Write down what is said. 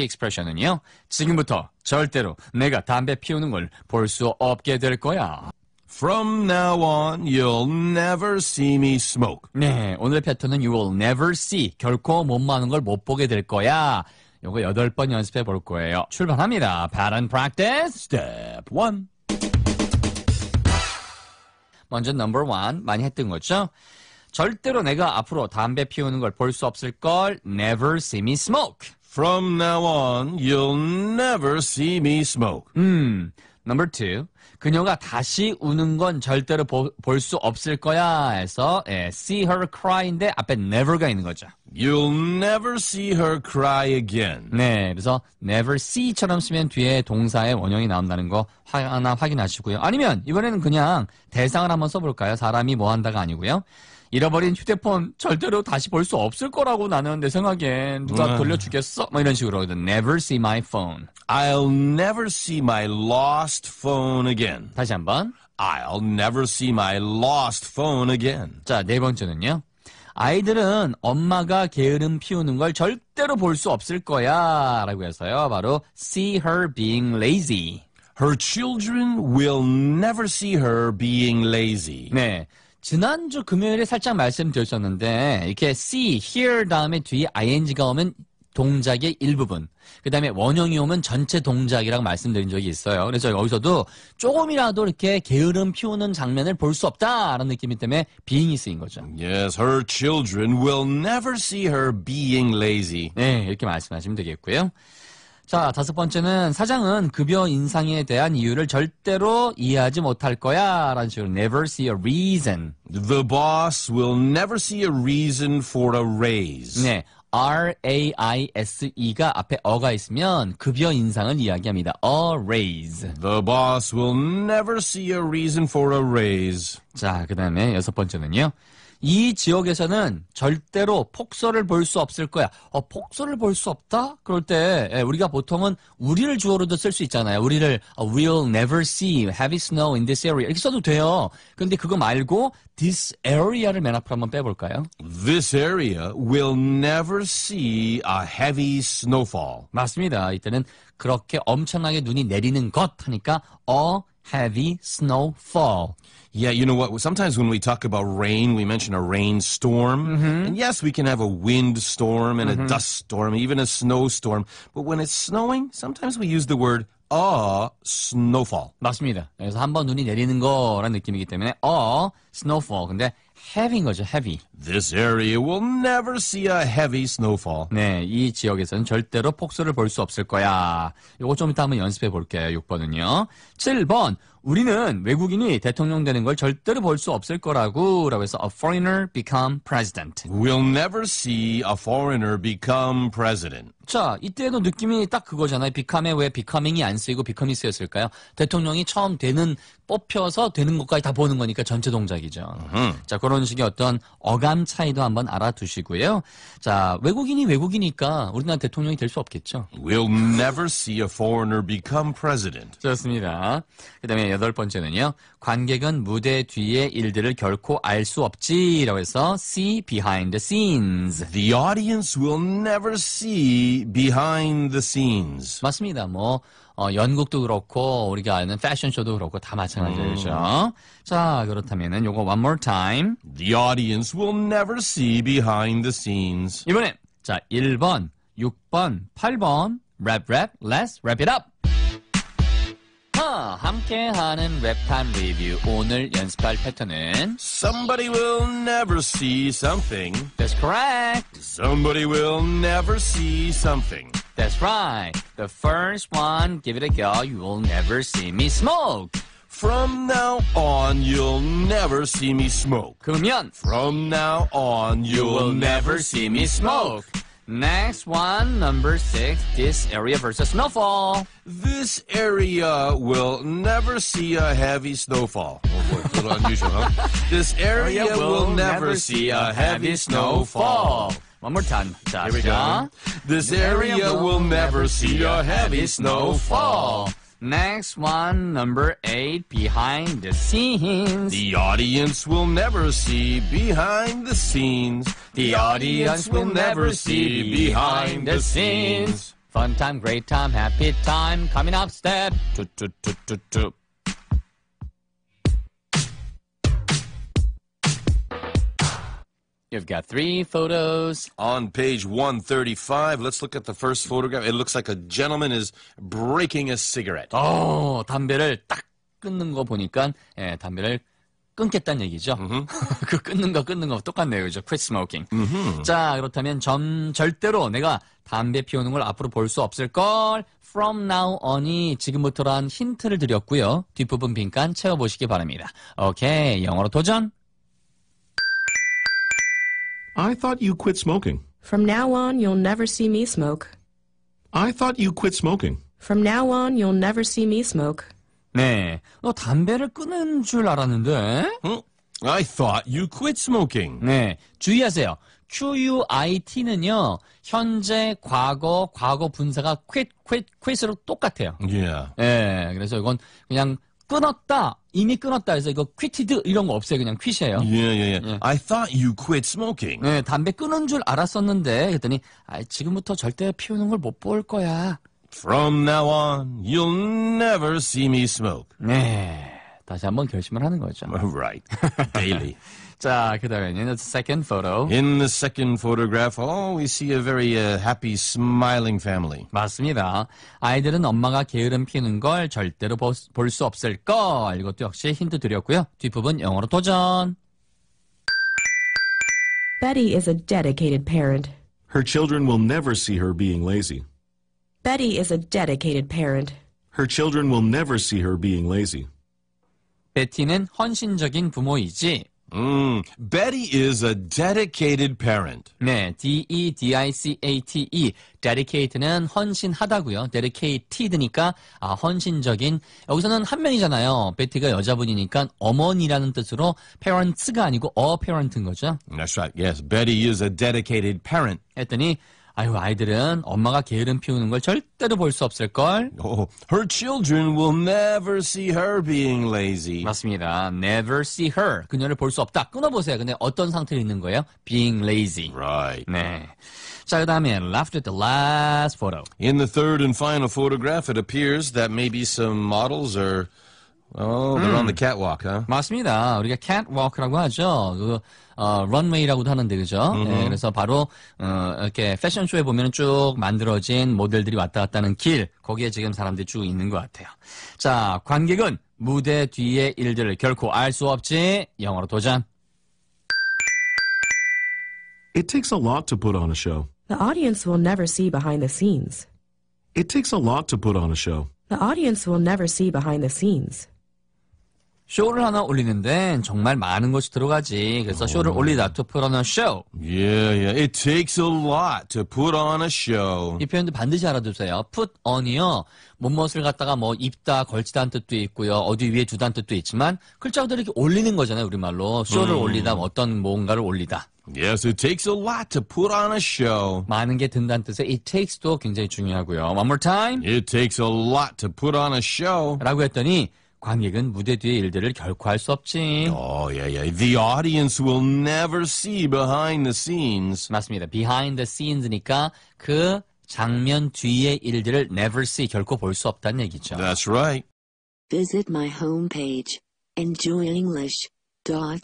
시 익스프레션은요. 지금부터 절대로 내가 담배 피우는 걸 볼 수 없게 될 거야. From now on, you'll never see me smoke. 네, 오늘 패턴은 you will never see. 결코 못 마는 걸 못 보게 될 거야. 요거 여덟 번 연습해 볼 거예요. 출발합니다. Pattern practice. Step 1. 먼저 number 1 많이 했던 거죠? 절대로 내가 앞으로 담배 피우는 걸 볼 수 없을 걸 never see me smoke. From now on, you'll never see me smoke. 음, number two. 그녀가 다시 우는 건 절대로 볼 수 없을 거야 해서 예, see her cry인데 앞에 never가 있는 거죠. You'll never see her cry again. 네, 그래서 never see처럼 쓰면 뒤에 동사의 원형이 나온다는 거 하나 확인하시고요. 아니면 이번에는 그냥 대상을 한번 써볼까요? 사람이 뭐 한다가 아니고요. 잃어버린 휴대폰 절대로 다시 볼 수 없을 거라고 나는 내 생각엔 누가 돌려주겠어? 뭐 이런 식으로 하거든. Never see my phone. I'll never see my lost phone again. 다시 한번. I'll never see my lost phone again. 자, 네 번째는요. 아이들은 엄마가 게으름 피우는 걸 절대로 볼 수 없을 거야 라고 해서요. 바로 see her being lazy. Her children will never see her being lazy. 네. 지난주 금요일에 살짝 말씀드렸었는데 이렇게 see, hear 다음에 뒤에 ing가 오면 동작의 일부분 그 다음에 원형이 오면 전체 동작이라고 말씀드린 적이 있어요 그래서 여기서도 조금이라도 이렇게 게으름 피우는 장면을 볼 수 없다라는 느낌이 때문에 being이 쓰인 거죠 Yes, her children will never see her being lazy 네, 이렇게 말씀하시면 되겠고요 자, 다섯 번째는 사장은 급여 인상에 대한 이유를 절대로 이해하지 못할 거야. 라는 식으로 never see a reason. The boss will never see a reason for a raise. 네. R-A-I-S-E가 앞에 어가 있으면 급여 인상을 이야기합니다. A raise. The boss will never see a reason for a raise. 자, 그 다음에 여섯 번째는요. 이 지역에서는 절대로 폭설을 볼 수 없을 거야. 어, 폭설을 볼 수 없다? 그럴 때 예, 우리가 보통은 우리를 주어로도 쓸 수 있잖아요. 우리를 어, will never see heavy snow in this area 이렇게 써도 돼요. 근데 그거 말고 this area를 맨앞으로 한번 빼볼까요? This area will never see a heavy snowfall. 맞습니다. 이때는 그렇게 엄청나게 눈이 내리는 것 하니까 어 heavy snowfall. Yeah, you know what? Sometimes when we talk about rain, we mention a rainstorm. Mm -hmm. And yes, we can have a windstorm and mm -hmm. a mm-hmm. dust storm, even a snowstorm. But when it's snowing, sometimes we use the word a snowfall. 맞습니다. 그래서 한번 눈이 내리는 거란 느낌이기 때문에 a snowfall. 근데 heavy인 거죠, heavy. This area will never see a heavy snowfall. 네, 이 지역에서는 절대로 폭설을 볼 수 없을 거야. 요거 좀 이따 한번 연습해 볼게요. 6번은요. 7번. 우리는 외국인이 대통령 되는 걸 절대로 볼 수 없을 거라고 라고 해서 a foreigner become president. We'll never see a foreigner become president. 자, 이때도 느낌이 딱 그거잖아요. become에 왜 becoming이 안 쓰이고 become이 쓰였을까요? 대통령이 처음 되는 뽑혀서 되는 것까지 다 보는 거니까 전체 동작이죠. Uh-huh. 자, 그런 식의 어떤 어감 차이도 한번 알아두시고요. 자, 외국인이 외국이니까 우리나라 대통령이 될 수 없겠죠. We'll never see a foreigner become president. 좋습니다. 그다음에 여덟 번째는요. 관객은 무대 뒤의 일들을 결코 알 수 없지라고 해서 see behind the scenes. The audience will never see behind the scenes. 맞습니다. 뭐 어, 연극도 그렇고 우리가 아는 패션쇼도 그렇고 다 마찬가지죠. 음. 자, 그렇다면은 요거 one more time. The audience will never see behind the scenes. 이번엔 자, 1번, 6번, 8번. 랩 랩, let's wrap it up. 함께하는 랩탄 리뷰. 오늘 연습할 패턴은 Somebody will never see something. That's correct. Somebody will never see something. That's right. The first one, give it a go. You will never see me smoke. From now on, you'll never see me smoke. 그러면 From now on, you will never see me smoke. Next one, number six, this area versus snowfall. This area will never see a heavy snowfall. Oh boy, a little unusual, huh? This oh, area will, never see a heavy snowfall. One more time. 자, Here we go. This area will never see a heavy snowfall. Next one, number eight, behind the scenes. The audience will never see behind the scenes. The audience will never see behind the scenes. Fun time, great time, happy time, coming up step. Toot, toot, toot, toot, toot. You've got three photos. On page 135, let's look at the first photograph. It looks like a gentleman is breaking a cigarette. 어, 담배를 딱 끊는 거 보니까 예, 담배를 끊겠다는 얘기죠. 그 끊는 거 끊는 거 똑같네요. 그죠? quit smoking. 자, 그렇다면 점 절대로 내가 담배 피우는 걸 앞으로 볼 수 없을 걸 from now on이 지금부터란 힌트를 드렸고요. 뒷부분 빈칸 채워 보시기 바랍니다. 오케이. 영어로 도전. I thought you quit smoking. From now on, you'll never see me smoke. I thought you quit smoking. From now on, you'll never see me smoke. 네, 너 담배를 끊은 줄 알았는데. I thought you quit smoking. 네, 주의하세요. QUIT는요, 현재, 과거, 과거 분사가 quit, quit, quit으로 똑같아요. Yeah. 네, 그래서 이건 그냥 끊었다. 이미 끊었다 해서 이거 퀴티드 이런 거 없어요. 그냥 퀴시예요. Yeah, yeah, yeah. I thought you quit smoking. 네, 담배 끊은 줄 알았었는데 그랬더니 아, 지금부터 절대 피우는 걸 못 볼 거야. From now on, you'll never see me smoke. 네. 다시 한번 결심을 하는 거죠. Right. Daily. 자, 그다음에 uh, in the second photo. In the second photograph, oh, we see a very uh, happy, smiling family. 맞습니다. 아이들은 엄마가 게으름 피는 걸 절대로 볼 수 없을 걸. 이것도 역시 힌트 드렸고요. 뒷부분 영어로 도전. Betty is a dedicated parent. Her children will never see her being lazy. Betty is a dedicated parent. Her children will never see her being lazy. 베티는 헌신적인 부모이지 음, Betty is a dedicated parent. 네, D-E-D-I-C-A-T-E. dedicate는 헌신하다고요. dedicated니까 아, 헌신적인. 여기서는 한 명이잖아요. 베티가 여자분이니까 어머니라는 뜻으로 parents가 아니고 a parent인 거죠. That's right. Yes, Betty is a dedicated parent. 했더니 아유 아이들은 엄마가 게으름 피우는 걸 절대로 볼 없을 걸. Oh, her children will never see her being lazy. 맞습니다. Never see her. 그녀를 볼 수 없다. 끊어보세요. 근데 어떤 상태로 있는 거예요? Being lazy. Right. 네. 자, 그다음에 다음에 left at the last photo. In the third and final photograph, it appears that maybe some models are Oh, they're on the catwalk, huh? 맞습니다. 우리가 catwalk라고 하죠. 그 어, 런웨이라고도 하는데 그죠? 예, 그래서 바로 어, 이렇게 패션쇼에 보면 쭉 만들어진 모델들이 왔다 갔다 하는 길 거기에 지금 사람들이 쭉 있는 것 같아요. 자, 관객은 무대 뒤의 일들을 결코 알 수 없지. 영어로 도전. It takes a lot to put on a show. The audience will never see behind the scenes. It takes a lot to put on a show. The audience will never see behind the scenes. 쇼를 하나 올리는데 정말 많은 것이 들어가지. 그래서 쇼를 올리다 to put on a show. Yeah, yeah. It takes a lot to put on a show. 이 표현도 반드시 알아두세요. put on이요. 무엇을 갖다가 뭐 입다, 걸치다는 뜻도 있고요. 어디 위에 두다는 뜻도 있지만 글자 그대 이렇게 올리는 거잖아요. 우리말로. 쇼를 음. 올리다, 뭐 어떤 뭔가를 올리다. Yes, it takes a lot to put on a show. 많은 게 든다는 뜻의 it takes도 굉장히 중요하고요. One more time. It takes a lot to put on a show. 라고 했더니 관객은 무대 뒤의 일들을 결코 알수 없지. Oh, yeah, yeah. The audience will never see behind the scenes. 맞습니다. behind the scenes니까 그 장면 뒤의 일들을 never see 결코 볼 수 없다는 얘기죠. That's right. Visit my homepage enjoyenglish.co.kr